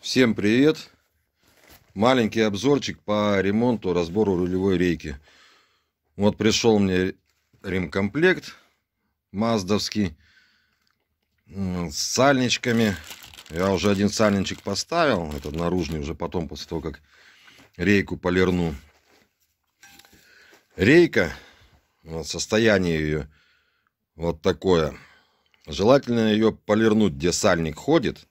Всем привет! Маленький обзорчик по ремонту, разбору рулевой рейки. Вот пришел мне ремкомплект маздовский с сальничками. Я уже один сальничек поставил, этот наружный, уже потом, после того, как рейку полирну. Рейка, состояние ее вот такое. Желательно ее полирнуть, где сальник ходит,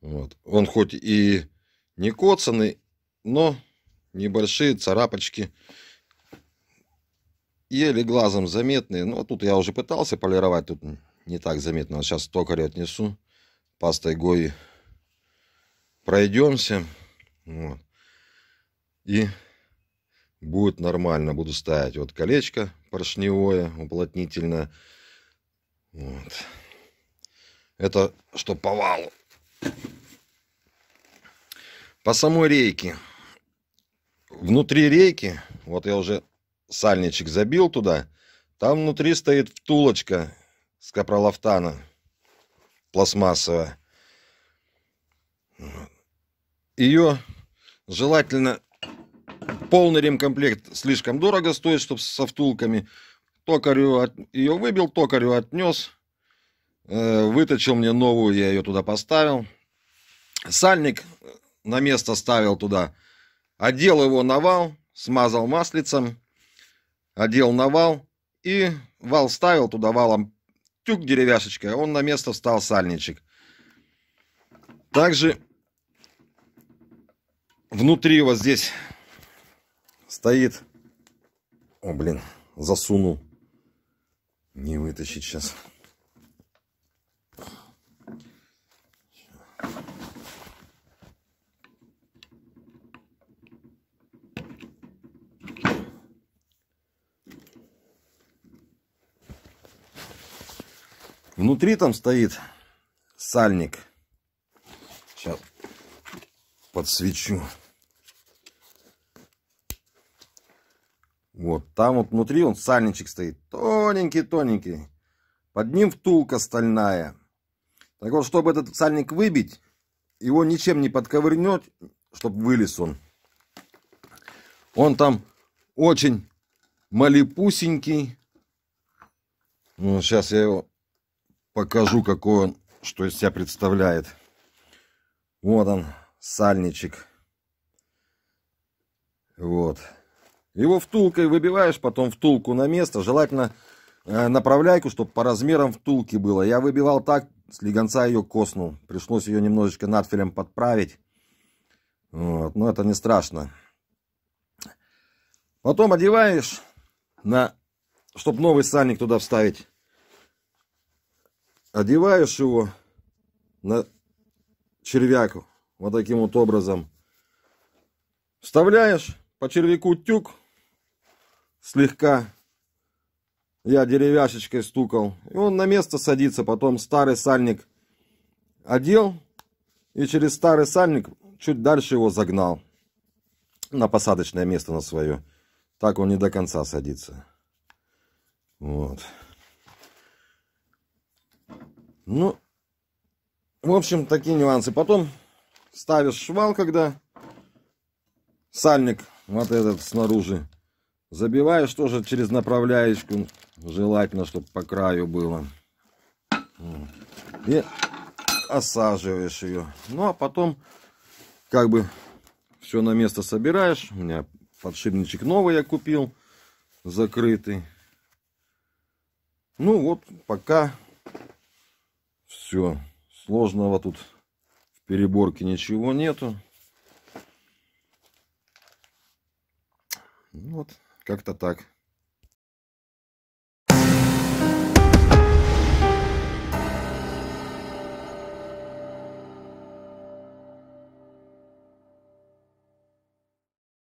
вот. Он хоть и не коцанный, но небольшие царапочки еле глазом заметные. Ну, а тут я уже пытался полировать, тут не так заметно. Сейчас токарю отнесу, пастой Гои пройдемся. Вот. И будет нормально, буду ставить вот колечко поршневое, уплотнительное. Вот. Это что по валу. По самой рейке. Внутри рейки, вот я уже сальничек забил туда, там внутри стоит втулочка с капролафтана пластмассовая. Ее желательно полный ремкомплект слишком дорого стоит, чтобы со втулками. Токарю от... ее выбил, токарю отнес, э, выточил мне новую, я ее туда поставил. Сальник на место ставил туда. Одел его на вал, смазал маслицем, одел на вал и вал ставил туда валом тюк деревяшечкой, он на место встал сальничек. Также внутри вот здесь стоит... О, блин, засунул. Не вытащить сейчас. Внутри там стоит сальник. Сейчас подсвечу. Вот, там вот внутри он сальничек стоит. Тоненький-тоненький. Под ним втулка стальная. Так вот, чтобы этот сальник выбить, его ничем не подковырнет, чтобы вылез он. Он там очень малипусенький. Ну, сейчас я его покажу, какой он, что из себя представляет. Вот он, сальничек. Вот. Его втулкой выбиваешь, потом втулку на место, желательно э, направляйку, чтобы по размерам втулки было. Я выбивал так, с легонца ее коснул. Пришлось ее немножечко надфилем подправить. Вот. Но это не страшно. Потом одеваешь, на, чтобы новый сальник туда вставить одеваешь его на червяк вот таким вот образом. Вставляешь по червяку тюк слегка. Я деревяшечкой стукал. И он на место садится. Потом старый сальник одел. И через старый сальник чуть дальше его загнал. На посадочное место на свое. Так он не до конца садится. Вот. Ну, в общем, такие нюансы. Потом ставишь швал, когда сальник вот этот снаружи. Забиваешь тоже через направляечку. Желательно, чтобы по краю было. И осаживаешь ее. Ну, а потом как бы все на место собираешь. У меня подшипничек новый я купил, закрытый. Ну вот, пока все. Сложного тут в переборке ничего нету. Ну вот, как-то так.